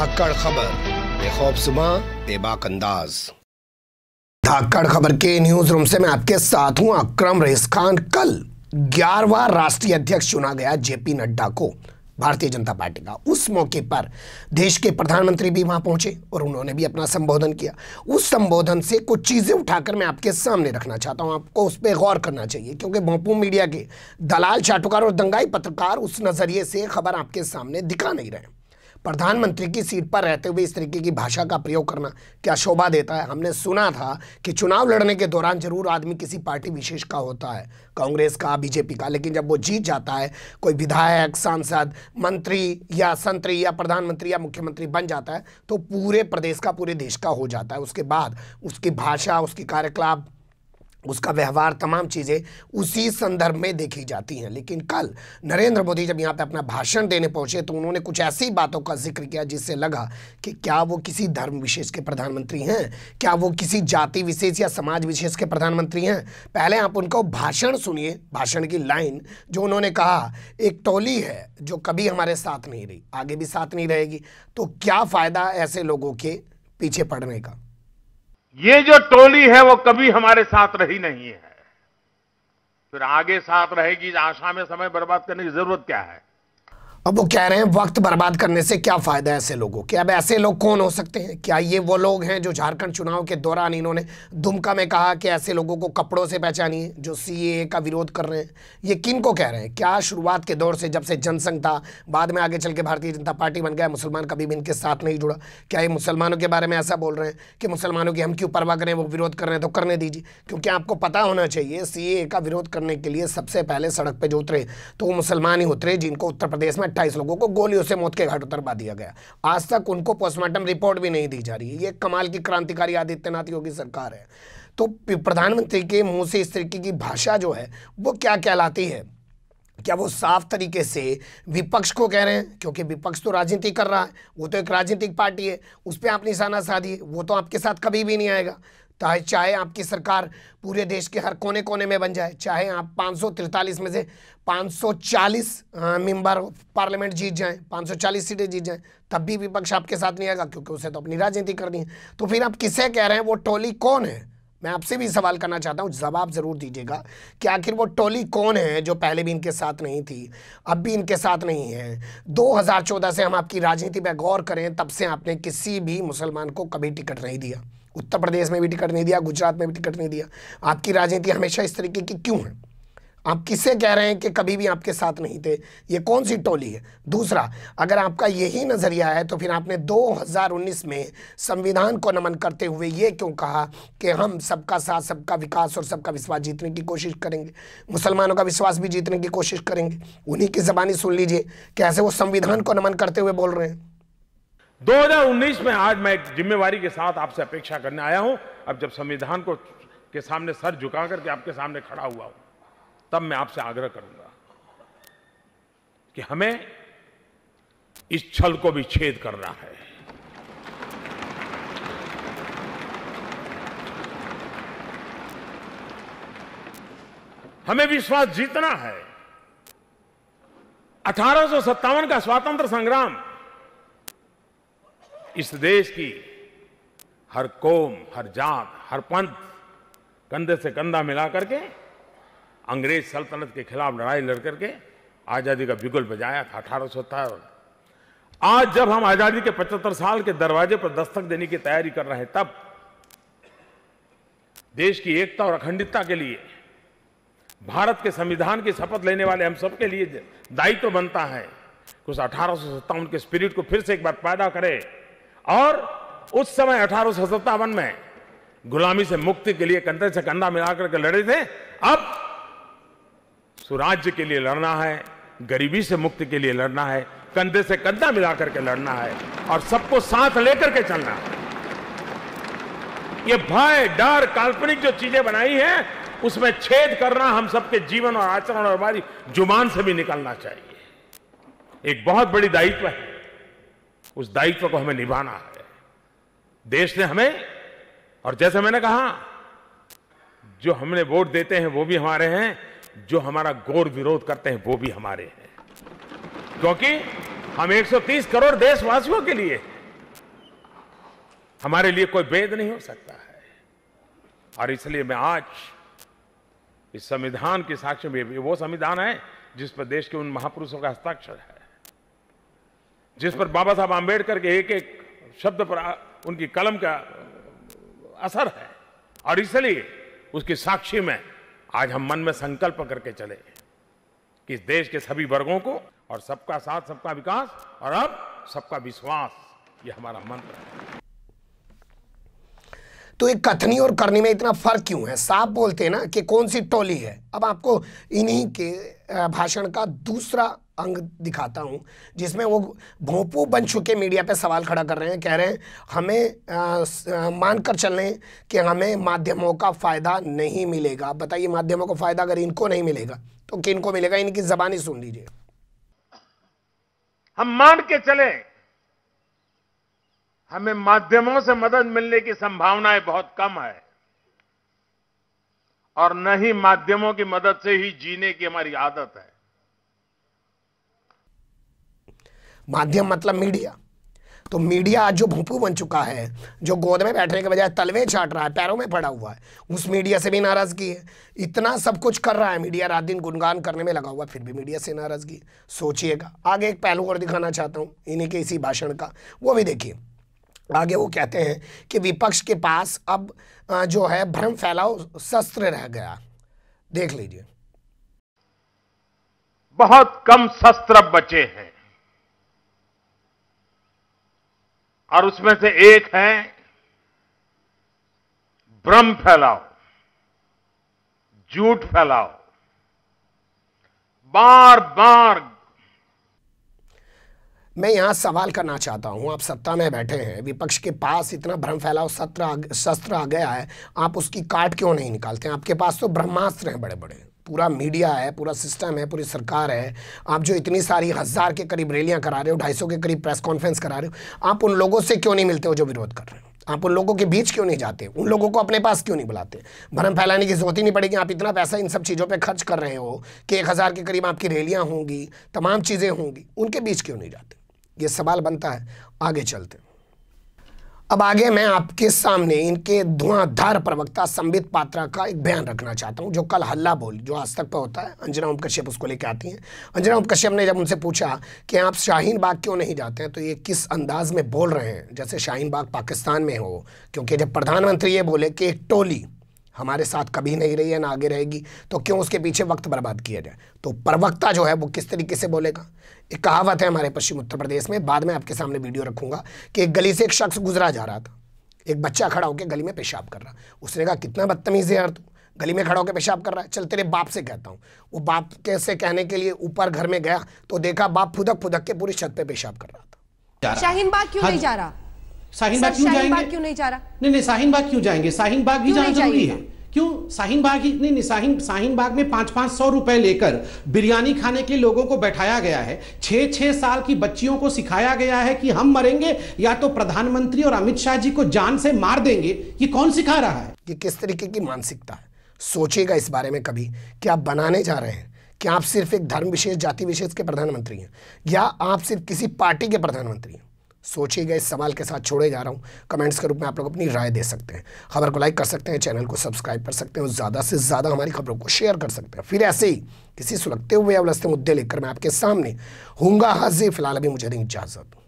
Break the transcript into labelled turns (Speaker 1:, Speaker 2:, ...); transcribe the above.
Speaker 1: धाकड़ खबर बेखौफ सुबह बेबाक अंदाज धाकड़ खबर के न्यूज रूम से मैं आपके साथ हूं अक्रम रईस खान कल ग्यारहवा राष्ट्रीय अध्यक्ष चुना गया जेपी नड्डा को भारतीय जनता पार्टी का उस मौके पर देश के प्रधानमंत्री भी वहां पहुंचे और उन्होंने भी अपना संबोधन किया उस संबोधन से कुछ चीज़ें उठाकर मैं आपके सामने रखना चाहता हूं आपको उस पर गौर करना चाहिए क्योंकि मोपू मीडिया के दलाल चाटुकार और दंगाई पत्रकार उस नज़रिए से खबर आपके सामने दिखा नहीं रहे प्रधानमंत्री की सीट पर रहते हुए इस तरीके की भाषा का प्रयोग करना क्या शोभा देता है हमने सुना था कि चुनाव लड़ने के दौरान जरूर आदमी किसी पार्टी विशेष का होता है कांग्रेस का बीजेपी का लेकिन जब वो जीत जाता है कोई विधायक सांसद मंत्री या संतरी या प्रधानमंत्री या मुख्यमंत्री बन जाता है तो पूरे प्रदेश का पूरे देश का हो जाता है उसके बाद उसकी भाषा उसकी कार्यकलाप उसका व्यवहार तमाम चीज़ें उसी संदर्भ में देखी जाती हैं लेकिन कल नरेंद्र मोदी जब यहाँ पे अपना भाषण देने पहुँचे तो उन्होंने कुछ ऐसी बातों का जिक्र किया जिससे लगा कि क्या वो किसी धर्म विशेष के प्रधानमंत्री हैं क्या वो किसी जाति विशेष या समाज विशेष के प्रधानमंत्री हैं पहले आप उनका भाषण सुनिए भाषण की लाइन जो उन्होंने कहा एक टोली है जो कभी हमारे साथ नहीं रही आगे भी साथ नहीं रहेगी तो क्या फ़ायदा ऐसे लोगों के पीछे पड़ने का
Speaker 2: ये जो टोली है वो कभी हमारे साथ रही नहीं है फिर आगे साथ रहेगी आशा में समय बर्बाद करने की जरूरत क्या है
Speaker 1: अब वो कह रहे हैं वक्त बर्बाद करने से क्या फ़ायदा है ऐसे लोगों के अब ऐसे लोग कौन हो सकते हैं क्या ये वो लोग हैं जो झारखंड चुनाव के दौरान इन्होंने दुमका में कहा कि ऐसे लोगों को कपड़ों से पहचानिए जो सीएए का विरोध कर रहे हैं ये किन को कह रहे हैं क्या शुरुआत के दौर से जब से जनसंघ था बाद में आगे चल के भारतीय जनता पार्टी बन गया मुसलमान कभी भी इनके साथ नहीं जुड़ा क्या ये मुसलमानों के बारे में ऐसा बोल रहे हैं कि मुसलमानों की हम क्यों परवाह करें वो विरोध कर रहे हैं तो करने दीजिए क्योंकि आपको पता होना चाहिए सी का विरोध करने के लिए सबसे पहले सड़क पर जो उतरे तो वो मुसलमान ही उतरे जिनको उत्तर प्रदेश में अट्ठाईस लोगों को गोलियों से मौत के घाट उतरवा दिया गया आज तक उनको पोस्टमार्टम रिपोर्ट भी नहीं दी जा रही है ये कमाल की क्रांतिकारी आदित्यनाथ योगी सरकार है तो प्रधानमंत्री के मुंह से इस तरीके की भाषा जो है वो क्या कहलाती है क्या वो साफ तरीके से विपक्ष को कह रहे हैं क्योंकि विपक्ष तो राजनीति कर रहा है वो तो एक राजनीतिक पार्टी है उस पर आप निशाना साधिए वो तो आपके साथ कभी भी नहीं आएगा ताकि तो चाहे आपकी सरकार पूरे देश के हर कोने कोने में बन जाए चाहे आप 543 में से 540 मेंबर पार्लियामेंट जीत जाएं 540 सीटें जीत जाएं तब भी विपक्ष आपके साथ नहीं आएगा क्योंकि उसे तो अपनी राजनीति करनी है तो फिर आप किसे कह रहे हैं वो टोली कौन है मैं आपसे भी सवाल करना चाहता हूँ जवाब ज़रूर दीजिएगा कि आखिर वो टोली कौन है जो पहले भी इनके साथ नहीं थी अब भी इनके साथ नहीं है 2014 से हम आपकी राजनीति पर गौर करें तब से आपने किसी भी मुसलमान को कभी टिकट नहीं दिया उत्तर प्रदेश में भी टिकट नहीं दिया गुजरात में भी टिकट नहीं दिया आपकी राजनीति हमेशा इस तरीके की क्यों है आप किससे कह रहे हैं कि कभी भी आपके साथ नहीं थे ये कौन सी टोली है दूसरा अगर आपका यही नज़रिया है तो फिर आपने 2019 में संविधान को नमन करते हुए ये क्यों कहा कि हम सबका साथ सबका विकास और सबका विश्वास जीतने की कोशिश करेंगे मुसलमानों का विश्वास भी जीतने की कोशिश करेंगे उन्हीं की जबानी सुन लीजिए कैसे वो संविधान को नमन करते हुए बोल रहे हैं
Speaker 2: 2019 में आज मैं एक जिम्मेवारी के साथ आपसे अपेक्षा करने आया हूं अब जब संविधान को के सामने सर झुका करके आपके सामने खड़ा हुआ हूं तब मैं आपसे आग्रह करूंगा कि हमें इस छल को भी छेद करना है हमें विश्वास जीतना है अठारह का स्वातंत्र संग्राम इस देश की हर कौम हर जात हर पंथ कंधे से कंधा मिला करके अंग्रेज सल्तनत के खिलाफ लड़ाई लड़ करके आज़ादी का बिगुल बजाया था अठारह आज जब हम आज़ादी के 75 साल के दरवाजे पर दस्तक देने की तैयारी कर रहे हैं तब देश की एकता और अखंडता के लिए भारत के संविधान की शपथ लेने वाले हम सबके लिए दायित्व तो बनता है कुछ अठारह के स्पिरिट को फिर से एक बार पैदा करें और उस समय अठारह में गुलामी से मुक्ति के लिए कंधे से कंधा मिलाकर के लड़े थे अब सुराज्य के लिए लड़ना है गरीबी से मुक्ति के लिए लड़ना है कंधे से कंधा मिलाकर के लड़ना है और सबको साथ लेकर के चलना है ये भय डर काल्पनिक जो चीजें बनाई हैं उसमें छेद करना हम सबके जीवन और आचरण और हमारी जुबान से भी निकलना चाहिए एक बहुत बड़ी दायित्व है उस दायित्व को हमें निभाना है देश ने हमें और जैसे मैंने कहा जो हमने वोट देते हैं वो भी हमारे हैं जो हमारा गौर विरोध करते हैं वो भी हमारे हैं क्योंकि हम 130 करोड़ देशवासियों के लिए हमारे लिए कोई भेद नहीं हो सकता है और इसलिए मैं आज इस संविधान के साक्ष्य में वो संविधान है जिस पर देश के उन महापुरुषों का हस्ताक्षर है जिस पर बाबा साहब आम्बेडकर के एक एक शब्द पर उनकी कलम का असर है और इसलिए उसकी साक्षी में आज हम मन में संकल्प करके चले कि इस देश के सभी वर्गों को और सबका साथ सबका विकास और अब सबका विश्वास ये हमारा मंत्र है
Speaker 1: तो एक कथनी और करनी में इतना फर्क क्यों है साफ बोलते हैं ना कि कौन सी टोली है अब आपको इन्हीं के भाषण का दूसरा अंग दिखाता हूं जिसमें वो भोंपू बन चुके मीडिया पे सवाल खड़ा कर रहे हैं कह रहे हैं हमें मानकर चलने कि हमें माध्यमों का फ़ायदा नहीं मिलेगा बताइए माध्यमों का फ़ायदा अगर इनको नहीं मिलेगा
Speaker 2: तो किन को मिलेगा इनकी जबानी सुन लीजिए हम मान के चले हमें माध्यमों से मदद मिलने की संभावनाएं बहुत कम है और न ही माध्यमों की मदद से ही जीने की हमारी आदत है
Speaker 1: माध्यम मतलब मीडिया तो मीडिया आज जो भूपू बन चुका है जो गोद में बैठने के बजाय तलवे छाट रहा है पैरों में पड़ा हुआ है उस मीडिया से भी नाराजगी है इतना सब कुछ कर रहा है मीडिया रात दिन गुणगान करने में लगा हुआ फिर भी मीडिया से नाराजगी सोचिएगा आगे एक पहलू और दिखाना चाहता हूँ इन्हीं के इसी भाषण का वो भी देखिए आगे वो कहते हैं कि विपक्ष के पास अब जो है भ्रम फैलाओ शस्त्र रह गया देख लीजिए
Speaker 2: बहुत कम शस्त्र बचे हैं और उसमें से एक है भ्रम फैलाओ झूठ फैलाओ बार बार मैं यहाँ
Speaker 1: सवाल करना चाहता हूँ आप सत्ता में बैठे हैं विपक्ष के पास इतना भ्रम फैलाओ सत्र शस्त्र आ गया है आप उसकी काट क्यों नहीं निकालते हैं आपके पास तो ब्रह्मास्त्र हैं बड़े बड़े पूरा मीडिया है पूरा सिस्टम है पूरी सरकार है आप जो इतनी सारी हज़ार के करीब रैलियाँ करा रहे हो ढाई सौ के करीब प्रेस कॉन्फ्रेंस करा रहे हो आप उन लोगों से क्यों नहीं मिलते हो जो विरोध कर रहे हैं आप उन लोगों के बीच क्यों नहीं जाते उन लोगों को अपने पास क्यों नहीं बुलाते भ्रम फैलाने की जरूरत ही नहीं पड़ेगी आप इतना पैसा इन सब चीज़ों पे खर्च कर रहे हो कि एक हज़ार के करीब आपकी रैलियाँ होंगी तमाम चीज़ें होंगी उनके बीच क्यों नहीं जाते ये सवाल बनता है आगे चलते अब आगे मैं आपके सामने इनके धुआंधार प्रवक्ता संबित पात्रा का एक बयान रखना चाहता हूं जो कल हल्ला बोल जो आज तक पर होता है अंजना ओम कश्यप उसको लेकर आती हैं अंजना ओम कश्यप ने जब उनसे पूछा कि आप शाहीन बाग क्यों नहीं जाते हैं तो ये किस अंदाज में बोल रहे हैं जैसे शाहीन बाग पाकिस्तान में हो क्योंकि जब प्रधानमंत्री ये बोले कि एक टोली हमारे साथ कभी नहीं रही है ना आगे रहेगी तो क्यों उसके पीछे वक्त बर्बाद किया जाए तो प्रवक्ता जो है वो किस तरीके से बोलेगा एक कहावत है हमारे पश्चिम उत्तर प्रदेश में बाद में आपके सामने वीडियो रखूंगा कि एक गली से एक शख्स गुजरा जा रहा था एक बच्चा खड़ा होकर गली में पेशाब कर रहा उसने कहा कितना बदतमीज़ है यार तू गली में खड़ा होकर पेशाब कर रहा है चल तेरे बाप से कहता हूँ वो बाप कैसे कहने के लिए ऊपर घर में गया तो देखा बाप फुदक फुदक के पूरी छत पर पेशाब कर रहा था शाहीन बाग क्यों हाँ नहीं जा रहा शाहीन बाग क्यों जाएंगे क्यों नहीं जा रहा नहीं नहीं शाहीन बाग क्यों
Speaker 2: जाएंगे शाहीन बाग भी जाना जरूरी है क्यों शाहीन बाग ही नहीं नहीं शाहीन बाग में पांच पांच सौ रुपए लेकर बिरयानी खाने के लोगों को बैठाया गया है छह छह साल की बच्चियों को सिखाया
Speaker 1: गया है कि हम मरेंगे या तो प्रधानमंत्री और अमित शाह जी को जान से मार देंगे ये कौन सिखा रहा है ये किस तरीके की मानसिकता है सोचेगा इस बारे में कभी कि आप बनाने जा रहे हैं क्या आप सिर्फ एक धर्म विशेष जाति विशेष के प्रधानमंत्री हैं या आप सिर्फ किसी पार्टी के प्रधानमंत्री हैं सोचे गए सवाल के साथ छोड़े जा रहा हूँ कमेंट्स के रूप में आप लोग अपनी राय दे सकते हैं खबर को लाइक कर सकते हैं चैनल को सब्सक्राइब कर सकते हैं और ज़्यादा से ज़्यादा हमारी खबरों को शेयर कर सकते हैं फिर ऐसे ही किसी सुलगते हुए अवलस्ते मुद्दे लेकर मैं आपके सामने हूँगा हाजिर फिलहाल अभी मुझे नहीं इजाज़त